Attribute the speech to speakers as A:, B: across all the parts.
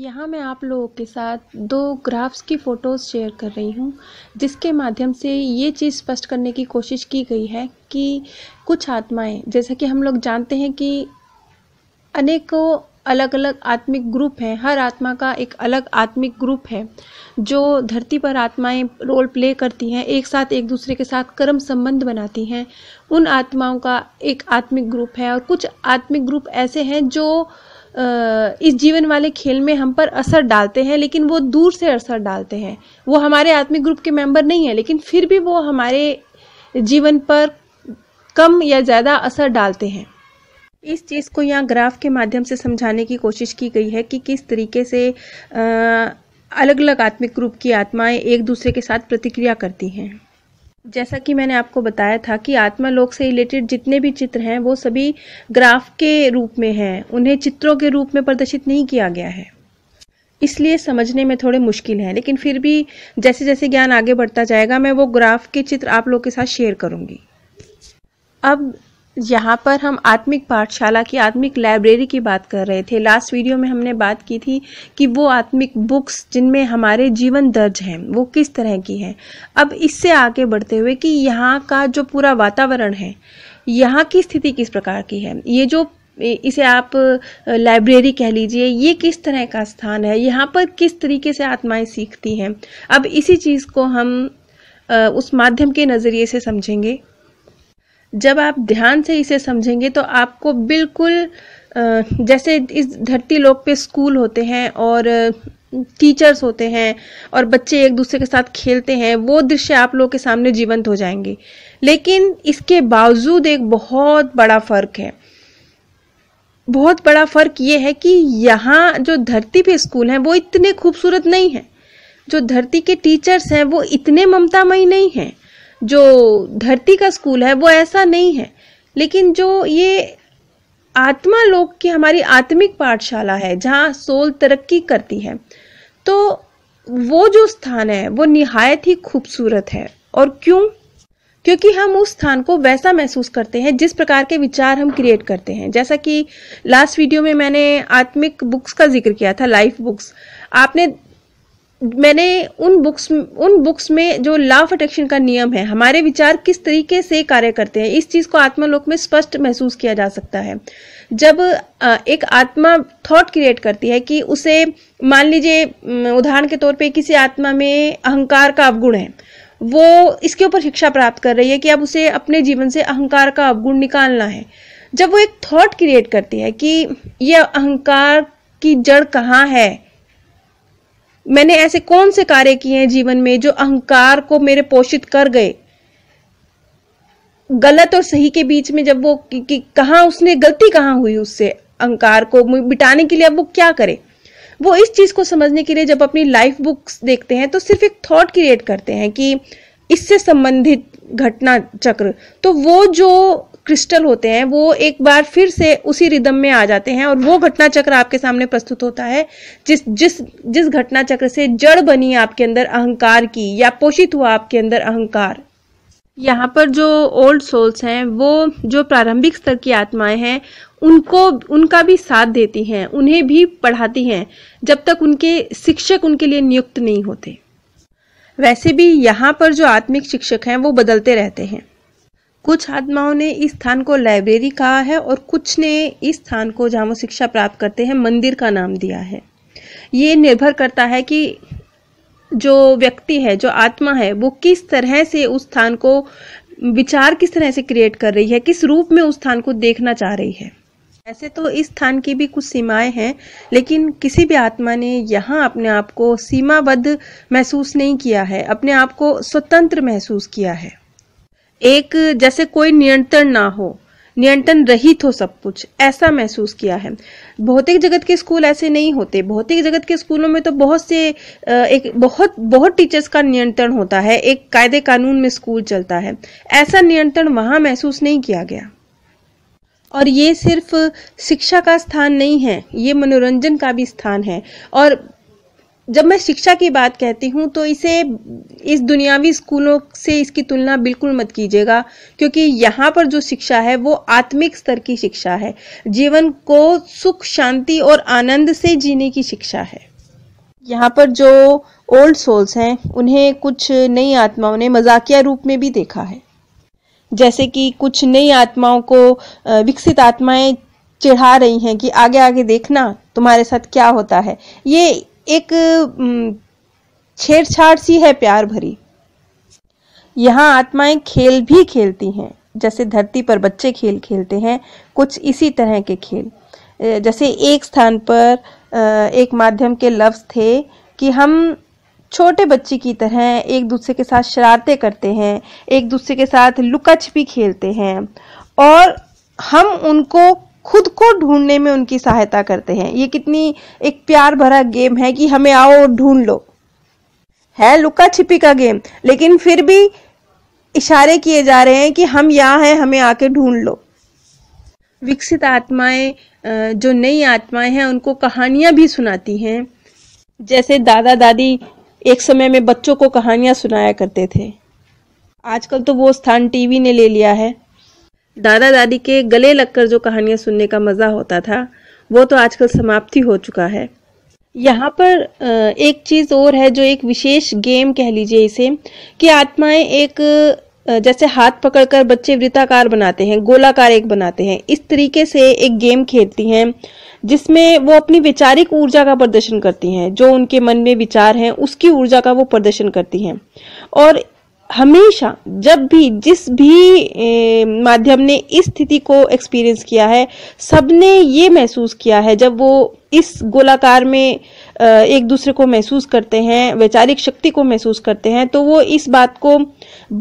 A: यहाँ मैं आप लोगों के साथ दो ग्राफ्स की फ़ोटोज़ शेयर कर रही हूँ जिसके माध्यम से ये चीज़ स्पष्ट करने की कोशिश की गई है कि कुछ आत्माएं जैसा कि हम लोग जानते हैं कि अनेकों अलग अलग आत्मिक ग्रुप हैं हर आत्मा का एक अलग आत्मिक ग्रुप है जो धरती पर आत्माएं रोल प्ले करती हैं एक साथ एक दूसरे के साथ कर्म संबंध बनाती हैं उन आत्माओं का एक आत्मिक ग्रुप है और कुछ आत्मिक ग्रुप ऐसे हैं जो इस जीवन वाले खेल में हम पर असर डालते हैं लेकिन वो दूर से असर डालते हैं वो हमारे आत्मिक ग्रुप के मेंबर नहीं है लेकिन फिर भी वो हमारे जीवन पर कम या ज़्यादा असर डालते हैं इस चीज़ को यहाँ ग्राफ के माध्यम से समझाने की कोशिश की गई है कि किस तरीके से अलग अलग आत्मिक ग्रुप की आत्माएं एक दूसरे के साथ प्रतिक्रिया करती हैं जैसा कि मैंने आपको बताया था कि आत्मालोक से रिलेटेड जितने भी चित्र हैं वो सभी ग्राफ के रूप में हैं उन्हें चित्रों के रूप में प्रदर्शित नहीं किया गया है इसलिए समझने में थोड़े मुश्किल हैं लेकिन फिर भी जैसे जैसे ज्ञान आगे बढ़ता जाएगा मैं वो ग्राफ के चित्र आप लोग के साथ शेयर करूँगी अब यहाँ पर हम आत्मिक पाठशाला की आत्मिक लाइब्रेरी की बात कर रहे थे लास्ट वीडियो में हमने बात की थी कि वो आत्मिक बुक्स जिनमें हमारे जीवन दर्ज हैं वो किस तरह की हैं अब इससे आगे बढ़ते हुए कि यहाँ का जो पूरा वातावरण है यहाँ की स्थिति किस प्रकार की है ये जो इसे आप लाइब्रेरी कह लीजिए ये किस तरह का स्थान है यहाँ पर किस तरीके से आत्माएं सीखती हैं अब इसी चीज़ को हम उस माध्यम के नज़रिए से समझेंगे जब आप ध्यान से इसे समझेंगे तो आपको बिल्कुल जैसे इस धरती लोक पे स्कूल होते हैं और टीचर्स होते हैं और बच्चे एक दूसरे के साथ खेलते हैं वो दृश्य आप लोगों के सामने जीवंत हो जाएंगे लेकिन इसके बावजूद एक बहुत बड़ा फर्क है बहुत बड़ा फर्क ये है कि यहाँ जो धरती पे स्कूल हैं वो इतने खूबसूरत नहीं हैं जो धरती के टीचर्स हैं वो इतने ममतामयी नहीं हैं जो धरती का स्कूल है वो ऐसा नहीं है लेकिन जो ये आत्मा लोक की हमारी आत्मिक पाठशाला है जहाँ सोल तरक्की करती है तो वो जो स्थान है वो निहायत ही खूबसूरत है और क्यों क्योंकि हम उस स्थान को वैसा महसूस करते हैं जिस प्रकार के विचार हम क्रिएट करते हैं जैसा कि लास्ट वीडियो में मैंने आत्मिक बुक्स का जिक्र किया था लाइफ बुक्स आपने मैंने उन बुक्स उन बुक्स में जो लॉ ऑफ अट्रैक्शन का नियम है हमारे विचार किस तरीके से कार्य करते हैं इस चीज़ को आत्मालोक में स्पष्ट महसूस किया जा सकता है जब एक आत्मा थॉट क्रिएट करती है कि उसे मान लीजिए उदाहरण के तौर पे किसी आत्मा में अहंकार का अवगुण है वो इसके ऊपर शिक्षा प्राप्त कर रही है कि अब उसे अपने जीवन से अहंकार का अवगुण निकालना है जब वो एक थॉट क्रिएट करती है कि यह अहंकार की जड़ कहाँ है मैंने ऐसे कौन से कार्य किए हैं जीवन में जो अहंकार को मेरे पोषित कर गए गलत और सही के बीच में जब वो कि, कि, कहाँ उसने गलती कहाँ हुई उससे अहंकार को मिटाने के लिए अब वो क्या करे वो इस चीज को समझने के लिए जब अपनी लाइफ बुक्स देखते हैं तो सिर्फ एक थॉट क्रिएट करते हैं कि इससे संबंधित घटना चक्र तो वो जो क्रिस्टल होते हैं वो एक बार फिर से उसी रिदम में आ जाते हैं और वो घटना चक्र आपके सामने प्रस्तुत होता है जिस जिस जिस घटना चक्र से जड़ बनी आपके अंदर अहंकार की या पोषित हुआ आपके अंदर अहंकार यहाँ पर जो ओल्ड सोल्स हैं वो जो प्रारंभिक स्तर की आत्माएं हैं उनको उनका भी साथ देती हैं उन्हें भी पढ़ाती हैं जब तक उनके शिक्षक उनके लिए नियुक्त नहीं होते वैसे भी यहाँ पर जो आत्मिक शिक्षक हैं वो बदलते रहते हैं कुछ आत्माओं ने इस स्थान को लाइब्रेरी कहा है और कुछ ने इस स्थान को जहाँ वो शिक्षा प्राप्त करते हैं मंदिर का नाम दिया है ये निर्भर करता है कि जो व्यक्ति है जो आत्मा है वो किस तरह से उस स्थान को विचार किस तरह से क्रिएट कर रही है किस रूप में उस स्थान को देखना चाह रही है ऐसे तो इस स्थान की भी कुछ सीमाएं हैं लेकिन किसी भी आत्मा ने यहाँ अपने आप को सीमाबद्ध महसूस नहीं किया है अपने आप को स्वतंत्र महसूस किया है एक जैसे कोई नियंत्रण ना हो नियंत्रण रहित हो सब कुछ ऐसा महसूस किया है भौतिक जगत के स्कूल ऐसे नहीं होते भौतिक जगत के स्कूलों में तो बहुत से एक बहुत बहुत टीचर्स का नियंत्रण होता है एक कायदे कानून में स्कूल चलता है ऐसा नियंत्रण वहाँ महसूस नहीं किया गया और ये सिर्फ शिक्षा का स्थान नहीं है ये मनोरंजन का भी स्थान है और जब मैं शिक्षा की बात कहती हूँ तो इसे इस दुनियावी स्कूलों से इसकी तुलना बिल्कुल मत कीजिएगा क्योंकि यहाँ पर जो शिक्षा है वो आत्मिक स्तर की शिक्षा है जीवन को सुख शांति और आनंद से जीने की शिक्षा है यहाँ पर जो ओल्ड सोल्स हैं उन्हें कुछ नई आत्माओं ने मजाकिया रूप में भी देखा है जैसे कि कुछ नई आत्माओं को विकसित आत्माएं चिढ़ा रही हैं कि आगे आगे देखना तुम्हारे साथ क्या होता है ये एक छेड़छाड़ सी है प्यार भरी यहाँ आत्माएं खेल भी खेलती हैं जैसे धरती पर बच्चे खेल खेलते हैं कुछ इसी तरह के खेल जैसे एक स्थान पर एक माध्यम के लफ्ज़ थे कि हम छोटे बच्चे की तरह एक दूसरे के साथ शरारतें करते हैं एक दूसरे के साथ लुकच भी खेलते हैं और हम उनको खुद को ढूंढने में उनकी सहायता करते हैं ये कितनी एक प्यार भरा गेम है कि हमें आओ और ढूंढ लो है लुका छिपी का गेम लेकिन फिर भी इशारे किए जा रहे हैं कि हम यहाँ हैं हमें आके ढूंढ लो विकसित आत्माएं जो नई आत्माएं हैं उनको कहानियां भी सुनाती हैं जैसे दादा दादी एक समय में बच्चों को कहानियां सुनाया करते थे आजकल तो वो स्थान टीवी ने ले लिया है दादा दादी के गले लगकर जो कहानियाँ सुनने का मज़ा होता था वो तो आजकल समाप्ति हो चुका है यहाँ पर एक चीज़ और है जो एक विशेष गेम कह लीजिए इसे कि आत्माएं एक जैसे हाथ पकड़कर बच्चे वृत्ताकार बनाते हैं गोलाकार एक बनाते हैं इस तरीके से एक गेम खेलती हैं जिसमें वो अपनी वैचारिक ऊर्जा का प्रदर्शन करती हैं जो उनके मन में विचार हैं उसकी ऊर्जा का वो प्रदर्शन करती हैं और हमेशा जब भी जिस भी माध्यम ने इस स्थिति को एक्सपीरियंस किया है सबने ये महसूस किया है जब वो इस गोलाकार में एक दूसरे को महसूस करते हैं वैचारिक शक्ति को महसूस करते हैं तो वो इस बात को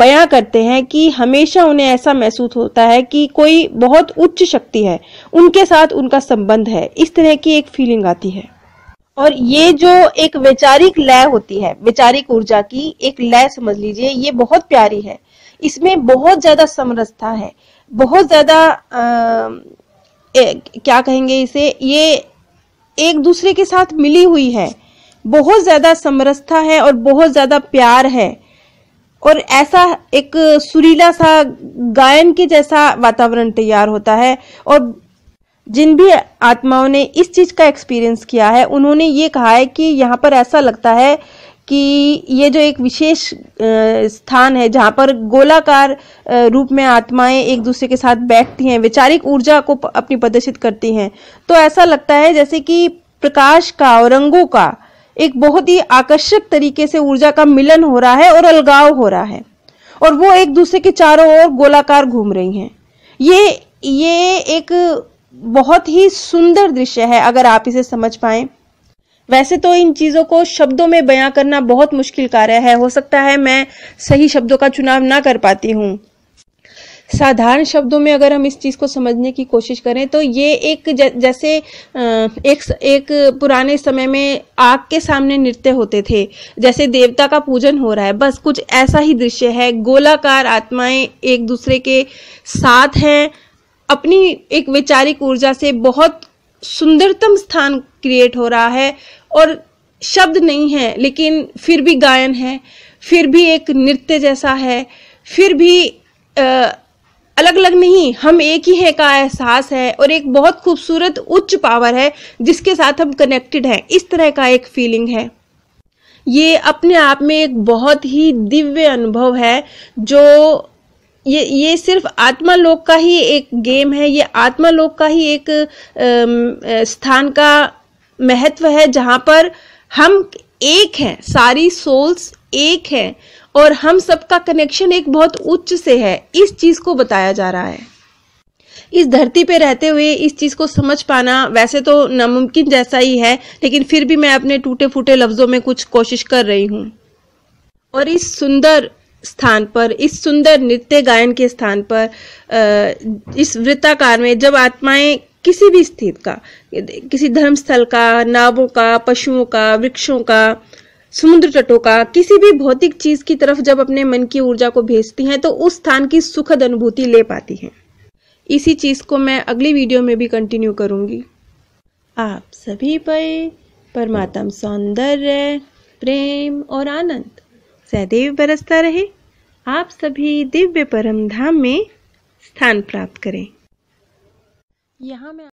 A: बयां करते हैं कि हमेशा उन्हें ऐसा महसूस होता है कि कोई बहुत उच्च शक्ति है उनके साथ उनका संबंध है इस तरह की एक फीलिंग आती है और ये जो एक वैचारिक लय होती है वैचारिक ऊर्जा की एक लय समझ लीजिए ये बहुत प्यारी है इसमें बहुत ज्यादा समरसता है बहुत ज्यादा क्या कहेंगे इसे ये एक दूसरे के साथ मिली हुई है बहुत ज्यादा समरसता है और बहुत ज्यादा प्यार है और ऐसा एक सुरीला सा गायन के जैसा वातावरण तैयार होता है और जिन भी आत्माओं ने इस चीज़ का एक्सपीरियंस किया है उन्होंने ये कहा है कि यहाँ पर ऐसा लगता है कि ये जो एक विशेष स्थान है जहाँ पर गोलाकार रूप में आत्माएं एक दूसरे के साथ बैठती हैं वैचारिक ऊर्जा को अपनी प्रदर्शित करती हैं तो ऐसा लगता है जैसे कि प्रकाश का और रंगों का एक बहुत ही आकर्षक तरीके से ऊर्जा का मिलन हो रहा है और अलगाव हो रहा है और वो एक दूसरे के चारों ओर गोलाकार घूम रही हैं ये ये एक बहुत ही सुंदर दृश्य है अगर आप इसे समझ पाए वैसे तो इन चीज़ों को शब्दों में बयां करना बहुत मुश्किल कार्य है हो सकता है मैं सही शब्दों का चुनाव ना कर पाती हूँ साधारण शब्दों में अगर हम इस चीज़ को समझने की कोशिश करें तो ये एक ज, जैसे एक एक पुराने समय में आग के सामने नृत्य होते थे जैसे देवता का पूजन हो रहा है बस कुछ ऐसा ही दृश्य है गोलाकार आत्माएं एक दूसरे के साथ हैं अपनी एक वैचारिक ऊर्जा से बहुत सुंदरतम स्थान क्रिएट हो रहा है और शब्द नहीं है लेकिन फिर भी गायन है फिर भी एक नृत्य जैसा है फिर भी आ, अलग अलग नहीं हम एक ही है का एहसास है और एक बहुत खूबसूरत उच्च पावर है जिसके साथ हम कनेक्टेड हैं इस तरह का एक फीलिंग है ये अपने आप में एक बहुत ही दिव्य अनुभव है जो ये ये सिर्फ आत्मालोक का ही एक गेम है ये आत्मालोक का ही एक स्थान का महत्व है जहाँ पर हम एक हैं सारी सोल्स एक हैं और हम सबका कनेक्शन एक बहुत उच्च से है इस चीज को बताया जा रहा है इस धरती पे रहते हुए इस चीज को समझ पाना वैसे तो नामुमकिन जैसा ही है लेकिन फिर भी मैं अपने टूटे फूटे लफ्जों में कुछ कोशिश कर रही हूँ और इस सुंदर स्थान पर इस सुंदर नृत्य गायन के स्थान पर इस वृत्ताकार में जब आत्माएं किसी भी स्थित का किसी धर्म स्थल का नावों का पशुओं का वृक्षों का समुद्र तटों का किसी भी भौतिक चीज की तरफ जब अपने मन की ऊर्जा को भेजती हैं तो उस स्थान की सुखद अनुभूति ले पाती हैं इसी चीज को मैं अगली वीडियो में भी कंटिन्यू करूंगी आप सभी पर परमात्म सौंदर्य प्रेम और आनंद सदैव बरसता रहे आप सभी दिव्य परम धाम में स्थान प्राप्त करें यहाँ मैं